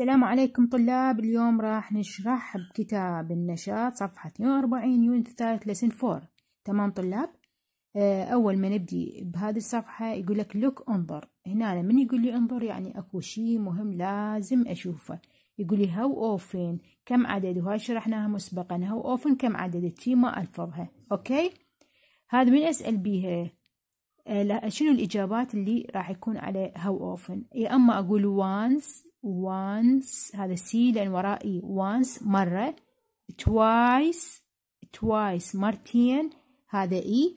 السلام عليكم طلاب اليوم راح نشرح بكتاب النشاط صفحة 42 يونت الثالث لسن 4 تمام طلاب آه، أول ما نبدي بهذه الصفحة يقول لك لوك انظر هنا من يقول لي انظر يعني أكو شيء مهم لازم أشوفه يقول لي هاو أوفن كم عدد وهاي شرحناها مسبقا هاو أوفن كم عدد تي ما ألفظها أوكي هذا من أسأل بيها آه، شنو الإجابات اللي راح يكون على how often يا إيه، أما أقول once once هذا سي لأن ورائي once مرة twice twice مرتين هذا إي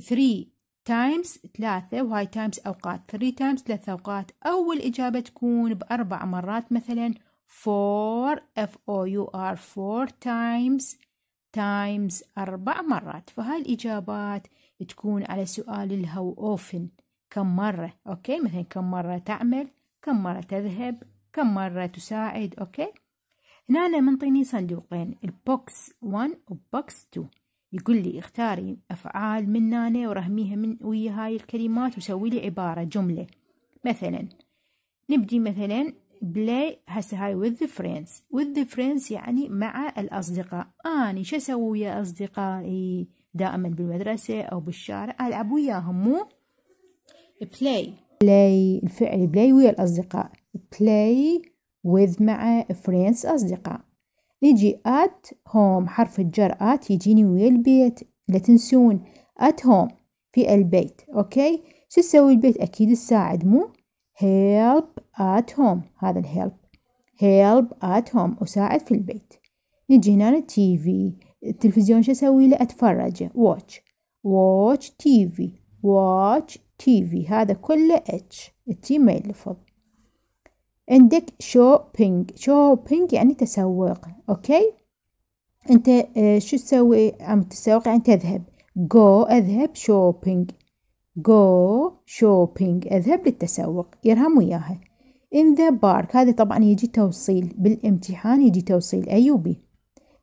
e، three times ثلاثة وهاي times أوقات three times ثلاثة أوقات أول إجابة تكون بأربع مرات مثلا four f o u r four times times أربع مرات فهاي الإجابات تكون على سؤال الهو often كم مرة أوكي مثلا كم مرة تعمل كم مرة تذهب كم مرة تساعد أوكي هنا أنا منطيني صندوقين البوكس 1 وبوكس 2 يقول لي اختاري أفعال من نانا ورهميها من ويا هاي الكلمات وسوي لي عبارة جملة مثلا نبدي مثلا بلاي هسه هاي with the friends with the friends يعني مع الأصدقاء أني شو أسوي ويا أصدقائي دائما بالمدرسة أو بالشارع ألعب وياهم مو play play الفعل play ويا الأصدقاء play with مع friends أصدقاء نجي at home حرف الجر at يجيني ويا البيت لا تنسون at home في البيت أوكي شو تسوي البيت أكيد تساعد مو help at home هذا الهيلب help at home أساعد في البيت نجي هنا تي في التلفزيون شو أسوي له أتفرجه watch watch TV watch TV هذا كله H التي ما يلفظ عندك shopping shopping يعني تسوق أوكي أنت آه، شو تسوي عم تسوق يعني تذهب go أذهب shopping go shopping اذهب للتسوق يرهم وياها in the park هذا طبعا يجي توصيل بالامتحان يجي توصيل أي وبي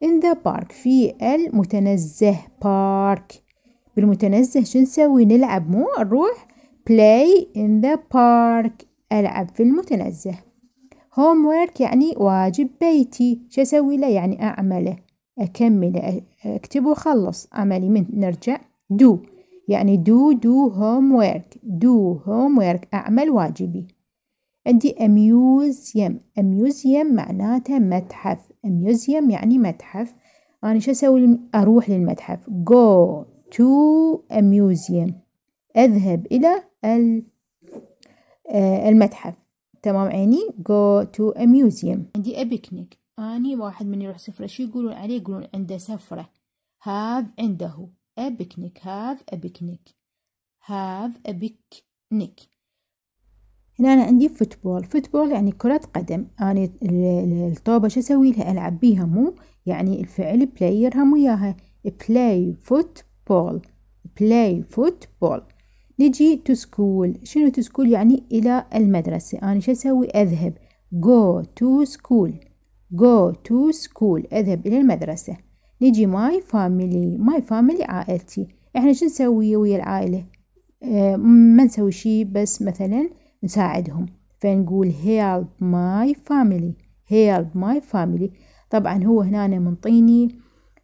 in the park في المتنزه park بالمتنزه شو نسوي نلعب مو نروح play in the park ألعب في المتنزه homework يعني واجب بيتي شو أسوي له يعني أعمله أكمله أكتب وأخلص عملي من نرجع do يعني do do homework do homework أعمل واجبي عندي a museum a museum معناته متحف a museum يعني متحف أنا شو أسوي أروح للمتحف go to a museum أذهب إلى آه، المتحف تمام عيني go to a museum عندي a picnic أني واحد من يروح سفرة شو يقولون عليه يقولون عنده سفرة have عنده a picnic have a picnic have a picnic هنا أنا عندي فوتبول فوتبول يعني كرة قدم أنا الطوبة شو أسوي لها ألعب بيها مو يعني الفعل play يرهم وياها play football play football نجي to school شنو to school يعني إلى المدرسة أنا شو أسوي أذهب go to school go to school أذهب إلى المدرسة نيجي ماي فاميلي ماي فاميلي عائلتي احنا شو نسوي ويا العائلة اه ما نسوي شي بس مثلا نساعدهم فنقول help my family help my family طبعا هو هنا منطيني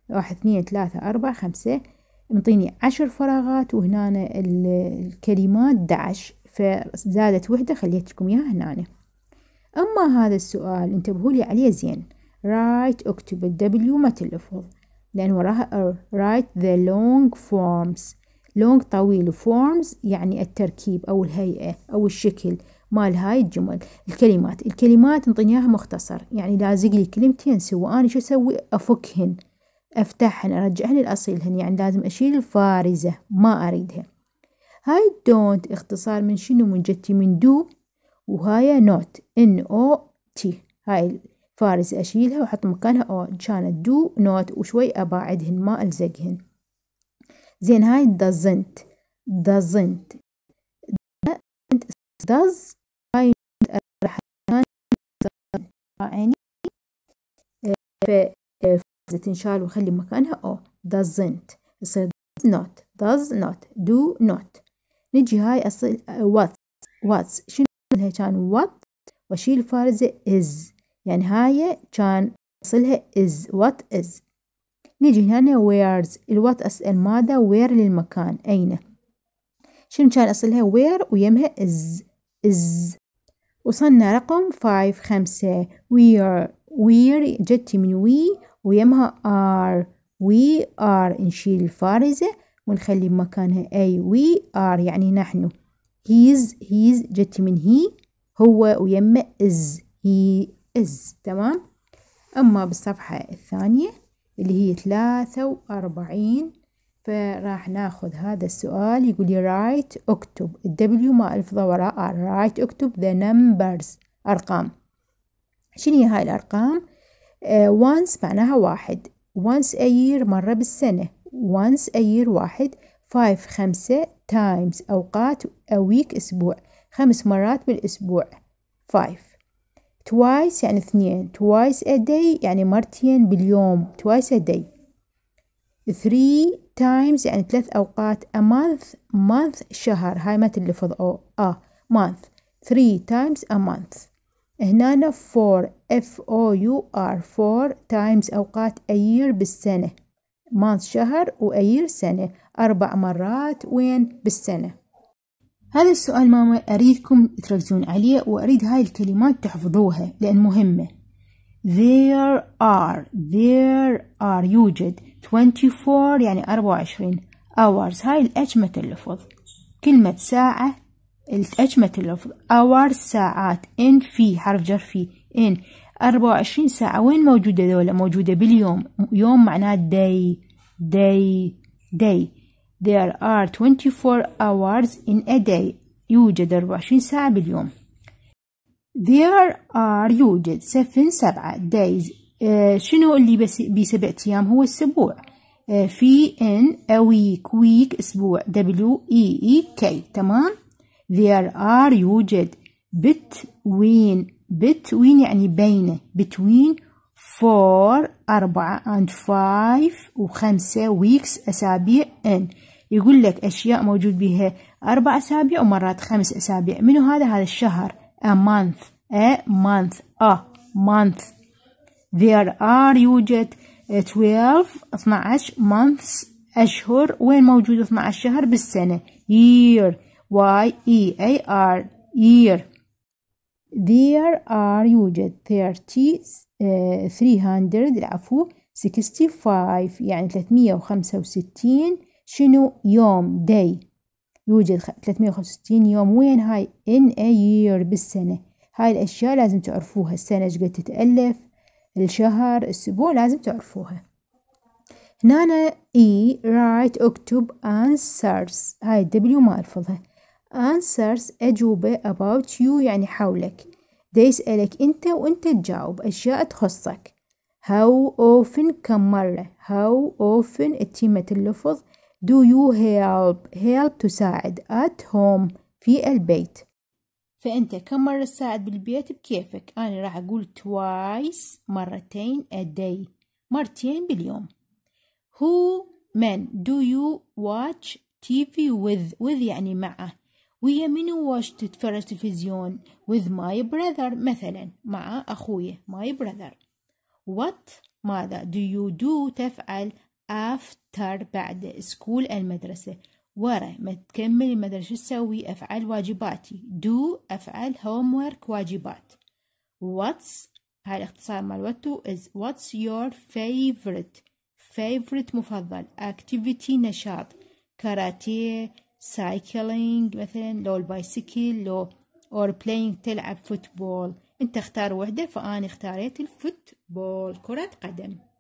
واحد اثنين ثلاثة أربعة خمسة منطيني عشر فراغات وهنا الكلمات دعش فزادت وحدة خليت لكم إياها هنا أما هذا السؤال انتبهوا لي عليه زين رايت اكتب الدبليو ما تلفظ لأن وراها write the long forms long طويل forms يعني التركيب أو الهيئة أو الشكل مال هاي الجمل الكلمات الكلمات نطيناها مختصر يعني لازق لي كلمتين سوى أنا شو أسوي أفكهن أفتحهن أرجعهن لأصيلهن يعني لازم أشيل الفارزة ما أريدها هاي don't اختصار من شنو من جتي من do وهاي not n o t هاي فارز أشيلها وأحط مكانها أون كانت دو نوت وشوي أباعدهن ما ألزقهن زين هاي دازنت دازنت داز هاي راح عيني انشال وخلي مكانها أو doesn't يصير does not does not do not نجي هاي أصل واتس uh, واتس شنو هي كان وات وأشيل فارزة is يعني هاي كان أصلها is what is نيجي هنا where's الوات أسأل ماذا where للمكان أين شنو كان أصلها where ويمها is is وصلنا رقم 5 خمسة we're we're جت من وي ويمها are we are نشيل الفارزة ونخلي بمكانها أي we are يعني نحن he's he's جت من هي هو ويمه is he إز تمام أما بالصفحة الثانية اللي هي ثلاثة وأربعين فراح ناخذ هذا السؤال يقول لي رايت اكتب الدبليو ما ألفظه وراء ار رايت اكتب ذا نمبرز أرقام شنو هاي الأرقام؟ وانس آه، uh, معناها واحد وانس أير مرة بالسنة وانس أير واحد فايف خمسة تايمز أوقات أويك أسبوع خمس مرات بالأسبوع فايف twice يعني اثنين twice a day يعني مرتين باليوم twice a day three times يعني ثلاث أوقات a month month شهر هاي ما تلفظ أو آه month three times a month هنا four f o u r four times أوقات a year بالسنة month شهر و a year سنة أربع مرات وين بالسنة هذا السؤال ماما أريدكم تركزون عليه وأريد هاي الكلمات تحفظوها لأن مهمة there are there are يوجد 24 يعني 24 hours هاي الأجمة اللفظ كلمة ساعة الأجمة اللفظ hours ساعات in في حرف جر في in 24 ساعة وين موجودة ذولا موجودة باليوم يوم معناه day day day There are 24 hours in a day. يوجد 24 ساعة باليوم. There are يوجد 7 سبعة days. Uh, شنو اللي بس بسبع أيام هو السبوع. Uh, في in a week week أسبوع W E E K تمام. There are يوجد between between يعني بين between four أربعة and five وخمسة weeks أسابيع in يقول لك أشياء موجود بها أربع أسابيع ومرات خمس أسابيع منو هذا هذا الشهر a month a month a month there are يوجد 12 12 months أشهر وين موجود 12 شهر بالسنة year y e a r year there are يوجد 30 uh, 300 العفو 65 يعني 365 شنو يوم دي يوجد 365 يوم وين هاي in a year بالسنة هاي الأشياء لازم تعرفوها السنة قد تتألف الشهر الأسبوع لازم تعرفوها هنا E write اكتب answers هاي الدبليو ما ألفظها answers أجوبة about you يعني حولك دي يسألك أنت وأنت تجاوب أشياء تخصك how often كم مرة how often التيمة اللفظ Do you help help تساعد at home في البيت فأنت كم مرة تساعد بالبيت بكيفك أنا راح أقول twice مرتين a day مرتين باليوم Who من do you watch TV with with يعني معه ويا منو watch تتفرج تلفزيون with my brother مثلا مع أخوي my brother What ماذا do you do تفعل after بعد school المدرسة ورا ما تكمل المدرسة شو تسوي أفعل واجباتي do أفعل homework واجبات what's هاي الاختصار مال واتو is what's your favorite favorite مفضل activity نشاط كاراتيه سايكلينج مثلا لو البايسكل لو or playing تلعب فوتبول انت اختار وحدة فأنا اختاريت الفوتبول كرة قدم